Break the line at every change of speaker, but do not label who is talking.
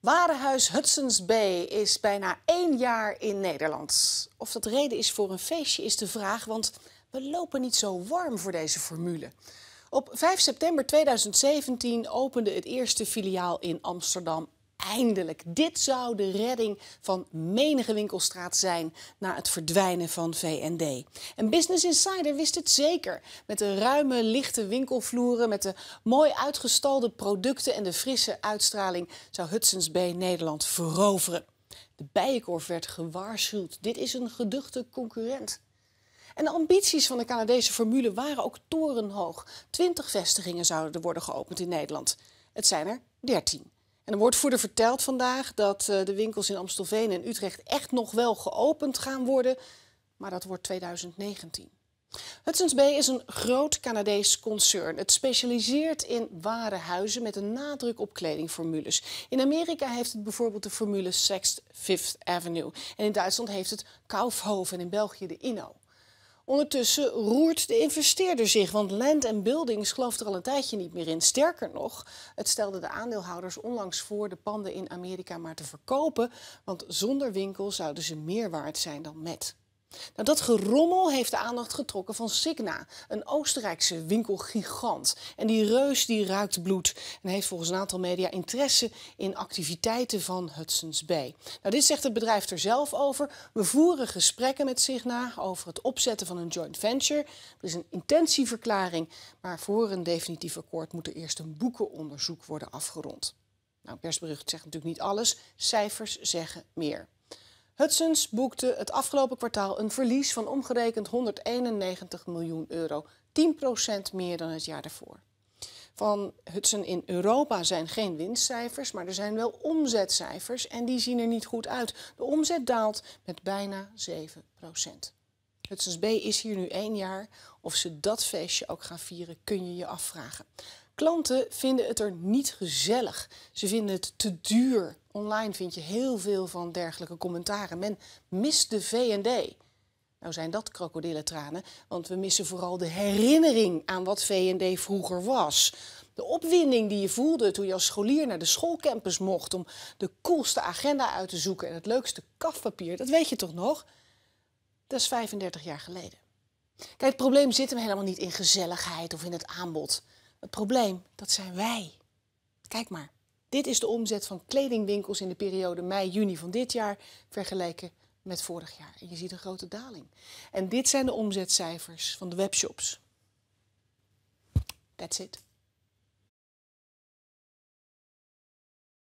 Warenhuis Hudson's Bay is bijna één jaar in Nederland. Of dat reden is voor een feestje is de vraag, want we lopen niet zo warm voor deze formule. Op 5 september 2017 opende het eerste filiaal in Amsterdam eindelijk. Dit zou de redding van menige winkelstraat zijn na het verdwijnen van VND. En Business Insider wist het zeker. Met de ruime, lichte winkelvloeren, met de mooi uitgestalde producten en de frisse uitstraling zou Hudson's Bay Nederland veroveren. De Bijenkorf werd gewaarschuwd. Dit is een geduchte concurrent. En de ambities van de Canadese formule waren ook torenhoog. Twintig vestigingen zouden er worden geopend in Nederland. Het zijn er 13. En wordt woordvoerder vertelt vandaag dat eh, de winkels in Amstelveen en Utrecht echt nog wel geopend gaan worden, maar dat wordt 2019. Hudson's Bay is een groot Canadees concern. Het specialiseert in warenhuizen met een nadruk op kledingformules. In Amerika heeft het bijvoorbeeld de formule Sixth Fifth Avenue. En in Duitsland heeft het Kaufhof en in België de Inno. Ondertussen roert de investeerder zich, want Land and Buildings gelooft er al een tijdje niet meer in. Sterker nog, het stelde de aandeelhouders onlangs voor de panden in Amerika maar te verkopen, want zonder winkel zouden ze meer waard zijn dan met. Nou, dat gerommel heeft de aandacht getrokken van Signa, een Oostenrijkse winkelgigant. En die reus die ruikt bloed en heeft volgens een aantal media interesse in activiteiten van Hudson's Bay. Nou, dit zegt het bedrijf er zelf over. We voeren gesprekken met Signa over het opzetten van een joint venture. Er is een intentieverklaring, maar voor een definitief akkoord moet er eerst een boekenonderzoek worden afgerond. Nou, persbericht zegt natuurlijk niet alles, cijfers zeggen meer. Hudson's boekte het afgelopen kwartaal een verlies van omgerekend 191 miljoen euro, 10% meer dan het jaar daarvoor. Van Hudson in Europa zijn geen winstcijfers, maar er zijn wel omzetcijfers en die zien er niet goed uit. De omzet daalt met bijna 7%. Hudson's B is hier nu één jaar. Of ze dat feestje ook gaan vieren, kun je je afvragen. Klanten vinden het er niet gezellig. Ze vinden het te duur. Online vind je heel veel van dergelijke commentaren. Men mist de VND. Nou zijn dat krokodillentranen, want we missen vooral de herinnering aan wat VND vroeger was. De opwinding die je voelde toen je als scholier naar de schoolcampus mocht om de coolste agenda uit te zoeken en het leukste kafpapier, dat weet je toch nog? Dat is 35 jaar geleden. Kijk, het probleem zit hem helemaal niet in gezelligheid of in het aanbod. Het probleem, dat zijn wij. Kijk maar. Dit is de omzet van kledingwinkels in de periode mei-juni van dit jaar vergelijken met vorig jaar. En je ziet een grote daling. En dit zijn de omzetcijfers van de webshops. That's it.